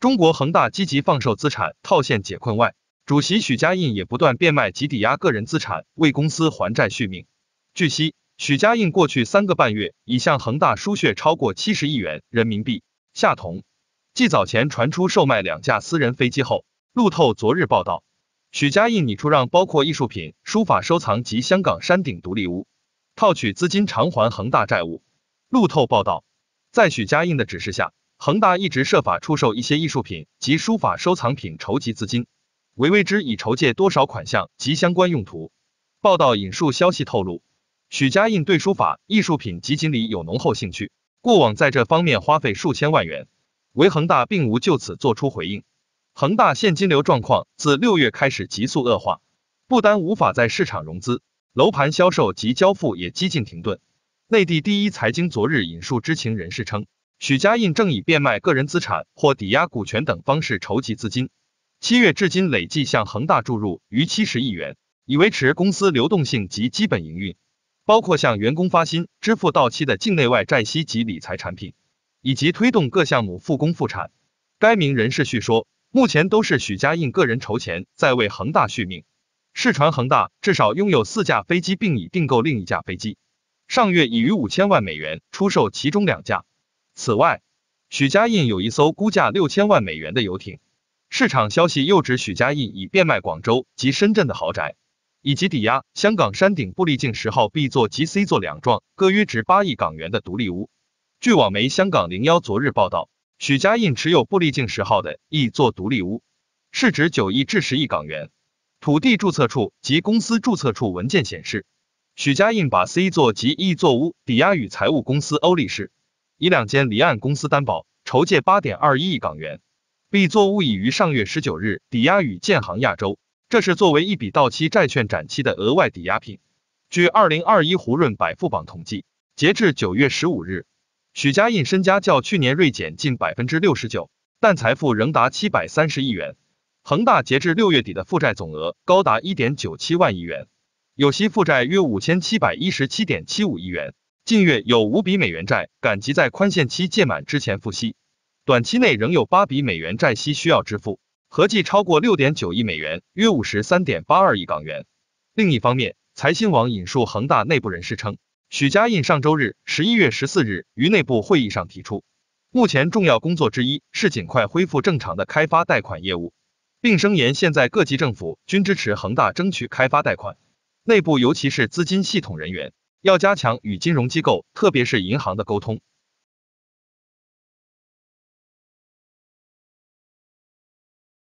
中国恒大积极放售资产套现解困外，主席许家印也不断变卖及抵押个人资产为公司还债续命。据悉，许家印过去三个半月已向恒大输血超过七十亿元人民币。下同。继早前传出售卖两架私人飞机后，路透昨日报道，许家印拟出让包括艺术品、书法收藏及香港山顶独立屋，套取资金偿还恒大债务。路透报道，在许家印的指示下。恒大一直设法出售一些艺术品及书法收藏品筹集资金，未知已筹借多少款项及相关用途。报道引述消息透露，许家印对书法艺术品集锦里有浓厚兴趣，过往在这方面花费数千万元。为恒大并无就此作出回应。恒大现金流状况自六月开始急速恶化，不单无法在市场融资，楼盘销售及交付也几近停顿。内地第一财经昨日引述知情人士称。许家印正以变卖个人资产或抵押股权等方式筹集资金，七月至今累计向恒大注入逾七十亿元，以维持公司流动性及基本营运，包括向员工发薪、支付到期的境内外债息及理财产品，以及推动各项目复工复产。该名人士续说，目前都是许家印个人筹钱在为恒大续命。世传恒大至少拥有四架飞机，并已订购另一架飞机，上月已于五千万美元出售其中两架。此外，许家印有一艘估价六千万美元的游艇。市场消息又指许家印已变卖广州及深圳的豪宅，以及抵押香港山顶布利径十号 B 座及 C 座两幢各约值八亿港元的独立屋。据网媒《香港零幺》昨日报道，许家印持有布利径十号的一座独立屋，市值九亿至十亿港元。土地注册处及公司注册处文件显示，许家印把 C 座及 E 座屋抵押与财务公司欧力士。以两间离岸公司担保，筹借八点二一亿港元。B 座物已于上月十九日抵押与建行亚洲，这是作为一笔到期债券展期的额外抵押品。据二零二一胡润百富榜统计，截至九月十五日，许家印身家较去年锐减近百分之六十九，但财富仍达七百三十亿元。恒大截至六月底的负债总额高达一点九七万亿元，有息负债约五千七百一十七点七五亿元。近月有五笔美元债赶集在宽限期届满之前付息，短期内仍有八笔美元债息需要支付，合计超过六点九亿美元，约五十三点八二亿港元。另一方面，财新网引述恒大内部人士称，许家印上周日（十一月十四日）于内部会议上提出，目前重要工作之一是尽快恢复正常的开发贷款业务，并声言现在各级政府均支持恒大争取开发贷款，内部尤其是资金系统人员。要加强与金融机构，特别是银行的沟通。